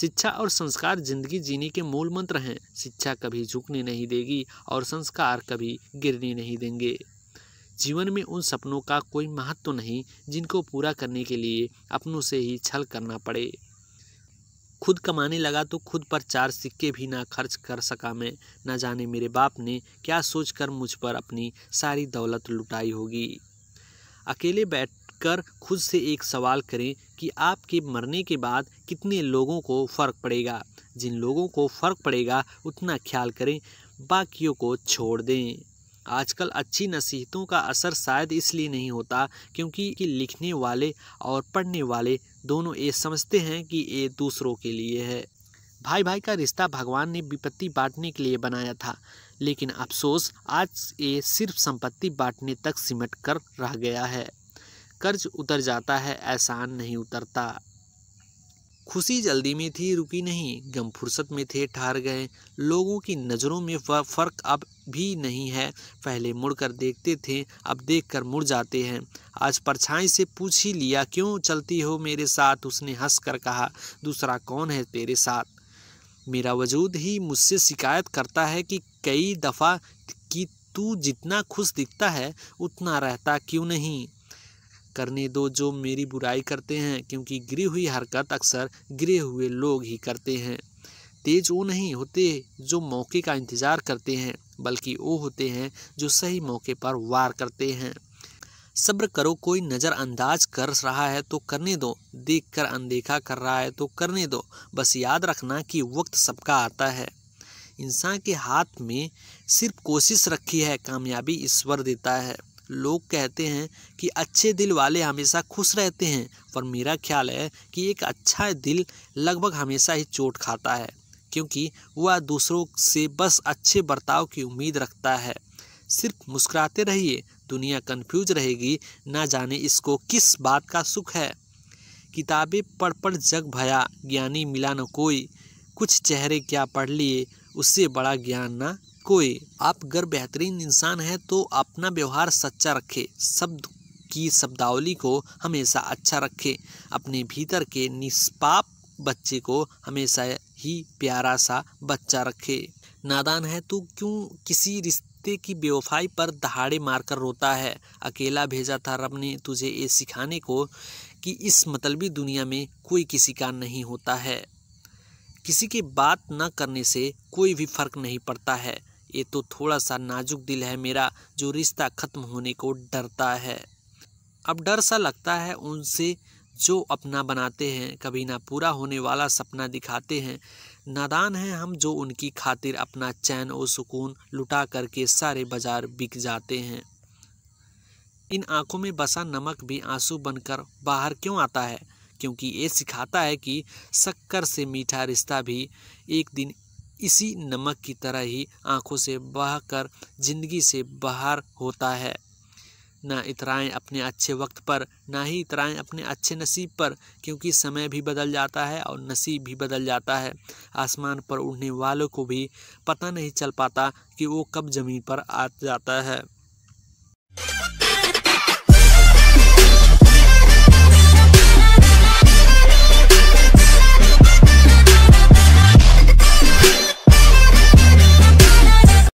शिक्षा और संस्कार जिंदगी जीने के मूल मंत्र हैं शिक्षा कभी झुकने नहीं देगी और संस्कार कभी गिरने नहीं देंगे जीवन में उन सपनों का कोई महत्व तो नहीं जिनको पूरा करने के लिए अपनों से ही छल करना पड़े खुद कमाने लगा तो खुद पर चार सिक्के भी ना खर्च कर सका मैं न जाने मेरे बाप ने क्या सोचकर मुझ पर अपनी सारी दौलत लुटाई होगी अकेले बैठ कर खुद से एक सवाल करें कि आपके मरने के बाद कितने लोगों को फ़र्क पड़ेगा जिन लोगों को फ़र्क पड़ेगा उतना ख्याल करें बाकियों को छोड़ दें आजकल अच्छी नसीहतों का असर शायद इसलिए नहीं होता क्योंकि कि लिखने वाले और पढ़ने वाले दोनों ये समझते हैं कि ये दूसरों के लिए है भाई भाई का रिश्ता भगवान ने विपत्ति बांटने के लिए बनाया था लेकिन अफसोस आज ये सिर्फ संपत्ति बांटने तक सिमट कर रह गया है कर्ज उतर जाता है एहसान नहीं उतरता खुशी जल्दी में थी रुकी नहीं गम फुर्सत में थे ठहर गए लोगों की नज़रों में फ़र्क अब भी नहीं है पहले मुड़कर देखते थे अब देखकर मुड़ जाते हैं आज परछाई से पूछ ही लिया क्यों चलती हो मेरे साथ उसने हंस कर कहा दूसरा कौन है तेरे साथ मेरा वजूद ही मुझसे शिकायत करता है कि कई दफ़ा कि तू जितना खुश दिखता है उतना रहता क्यों नहीं करने दो जो मेरी बुराई करते हैं क्योंकि गिरी हुई हरकत अक्सर गिरे हुए लोग ही करते हैं तेज वो नहीं होते जो मौके का इंतज़ार करते हैं बल्कि वो होते हैं जो सही मौके पर वार करते हैं सब्र करो कोई नज़रअंदाज कर रहा है तो करने दो देख कर अनदेखा कर रहा है तो करने दो बस याद रखना कि वक्त सबका आता है इंसान के हाथ में सिर्फ कोशिश रखी है कामयाबी ईश्वर देता है लोग कहते हैं कि अच्छे दिल वाले हमेशा खुश रहते हैं पर मेरा ख्याल है कि एक अच्छा दिल लगभग हमेशा ही चोट खाता है क्योंकि वह दूसरों से बस अच्छे बर्ताव की उम्मीद रखता है सिर्फ मुस्कुराते रहिए दुनिया कंफ्यूज रहेगी ना जाने इसको किस बात का सुख है किताबें पढ़ पढ़ जग भया ज्ञानी मिला न कोई कुछ चेहरे क्या पढ़ लिए उससे बड़ा ज्ञान ना कोई आप अगर बेहतरीन इंसान हैं तो अपना व्यवहार सच्चा रखे शब्द की शब्दावली को हमेशा अच्छा रखें अपने भीतर के निष्पाप बच्चे को हमेशा ही प्यारा सा बच्चा रखे नादान है तो क्यों किसी रिश्ते की बेवफाई पर दहाड़े मारकर रोता है अकेला भेजा था रब ने तुझे ये सिखाने को कि इस मतलबी दुनिया में कोई किसी का नहीं होता है किसी की बात न करने से कोई भी फ़र्क नहीं पड़ता है ये तो थोड़ा सा नाजुक दिल है मेरा जो रिश्ता ख़त्म होने को डरता है अब डर सा लगता है उनसे जो अपना बनाते हैं कभी ना पूरा होने वाला सपना दिखाते हैं नादान हैं हम जो उनकी खातिर अपना चैन और सुकून लुटा करके सारे बाजार बिक जाते हैं इन आँखों में बसा नमक भी आंसू बनकर बाहर क्यों आता है क्योंकि ये सिखाता है कि शक्कर से मीठा रिश्ता भी एक दिन इसी नमक की तरह ही आंखों से बहकर ज़िंदगी से बाहर होता है ना इतराएं अपने अच्छे वक्त पर ना ही इतराएं अपने अच्छे नसीब पर क्योंकि समय भी बदल जाता है और नसीब भी बदल जाता है आसमान पर उड़ने वालों को भी पता नहीं चल पाता कि वो कब ज़मीन पर आ जाता है